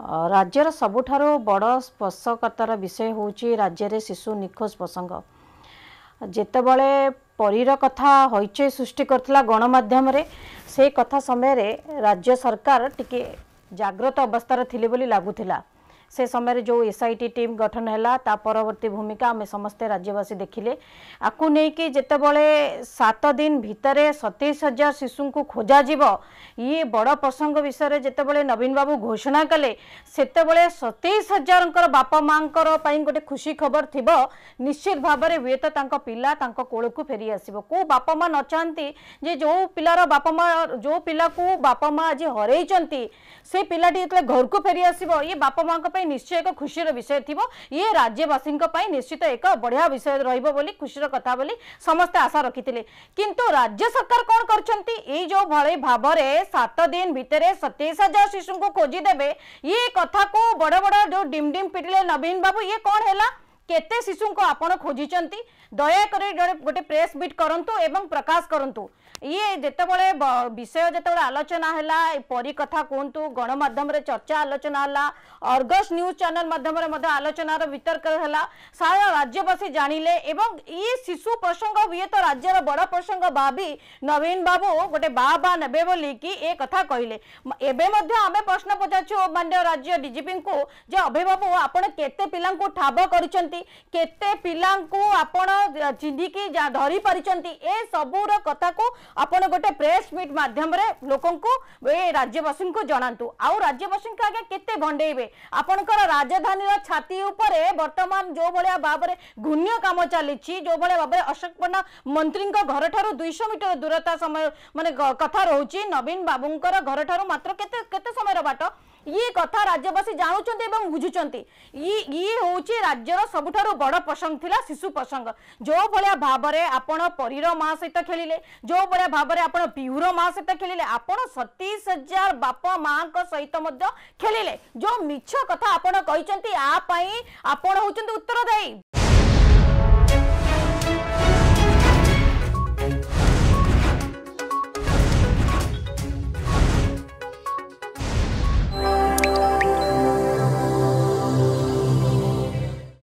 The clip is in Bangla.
ରାଜ୍ୟର ସବୁଠାରୁ ବଡ଼ ସ୍ପର୍ଶକତାର ବିଷୟ ହେଉଛି ରାଜ୍ୟରେ ଶିଶୁ ନିଖୋଜ ପ୍ରସଙ୍ଗ ଯେତେବେଳେ ପରୀର କଥା ହଇଚଇ ସୃଷ୍ଟି କରିଥିଲା ଗଣମାଧ୍ୟମରେ ସେ କଥା ସମୟରେ ରାଜ୍ୟ ସରକାର ଟିକିଏ ଜାଗ୍ରତ ଅବସ୍ଥାରେ ଥିଲେ ବୋଲି ଲାଗୁଥିଲା से समय जो एस आई टी टीम गठन है परवर्ती भूमिका आम समस्ते राज्यवासी देखिले आपको लेकिन जितेबाला सात दिन भितर सतैश हजार शिशु को खोजा जीव ये बड़ प्रसंग विषय जितेबाला नवीन बाबू घोषणा कले से सतैश हजार बापा माँ गोटे खुशी खबर थी निश्चित भाव में हे तो पिला कोल को फेरी आस कौ बापा माँ न जे जो पिलार बापा माँ जो पिला को बापा माँ आज हर से पिलाटी जो घर को फेरी आस ये बापा माँ নিশ্চয় এক খুশিৰ বিষয় থিবো এই ৰাজ্যবাসীৰ কাৰণে নিশ্চিত এক বঢ়িয়া বিষয় ৰৈব বুলি খুশিৰ কথা বুলি সমস্ত আশা ৰাখিtile কিন্তু ৰাজ্য সরকার কোন কৰচନ୍ତି এই যে ভালে ভাৱৰে সাত দিন ভিতৰে 27000 শিশুক खोजি দেবে এই কথাক বড় বড় যে ডিম ডিম পিটিলে নবীন বাবু ইয়ে কোন হেলা কেতে শিশুঙ্কু আপনার খোঁজিছেন দয়াকরি গোটে প্রেস মিট করতু এবং প্রকাশ করতু ইয়ে যেতবে বিষয় যেতবে আলোচনা হল পরী কথা কুহতু গণমাধ্যমে চর্চা আলোচনা হল অর্গস নিউজ চ্যানেল মাধ্যমে আলোচনার বিতর্ক হল সারা রাজ্যবাসী জাঁলে এবং ইয়ে শিশু প্রসঙ্গ হুয়েত রাজ্যর বড় প্রসঙ্গ ভাবি নবীন বাবু গোটে বা বা নেবে বলি কি এ কথা কহিলে এবে মধ্যে আমি প্রশ্ন পচারছু মাননীয় রাজ্য ডিজিপি যে অভয় বাবু আপনার কেতে পিলা ঠাব করছেন কেতে পিলাঙ্কু আপন চিন্ধিকি ধরি পারিছন্তি এ সবুর কথাকু আপন গোটে প্রেস মিট মাধ্যমরে লোকঙ্কু এ রাজ্যবাসীঙ্কু জনান্তু আউ রাজ্যবাসীঙ্ক আগে কেতে ভণ্ডেইবে আপনকর রাজধানীর ছাতি উপরে বর্তমান যেভাবে ভাবে ঘূর্ণীয় কাম চালিছি যেভাবে ভাবে অশোক পন্ডা মন্ত্রীঙ্ক ঘরঠার দুইশ মিটর দূরতা সময় মানে কথা রয়েছে নবীন বাবুঙ্কর ঘরঠার মাত্র কেতে কেতে সময়ের বাট ଇଏ କଥା ରାଜ୍ୟବାସୀ ଜାଣୁଛନ୍ତି ଏବଂ ବୁଝୁଛନ୍ତି ଇଏ ହେଉଛି ରାଜ୍ୟର ସବୁଠାରୁ ବଡ଼ ପ୍ରସଙ୍ଗ ଥିଲା ଶିଶୁ ପ୍ରସଙ୍ଗ ଯେଉଁଭଳିଆ ଭାବରେ ଆପଣ ପରୀର ମା ସହିତ ଖେଳିଲେ ଯେଉଁଭଳିଆ ଭାବରେ ଆପଣ ପିହୁର ମା ସହିତ ଖେଳିଲେ ଆପଣ ସତେଇଶ ହଜାର ବାପ ମାଙ୍କ ସହିତ ମଧ୍ୟ ଖେଳିଲେ ଯେଉଁ ମିଛ କଥା ଆପଣ କହିଛନ୍ତି ଆ ପାଇଁ ଆପଣ ହେଉଛନ୍ତି ଉତ୍ତରଦାୟୀ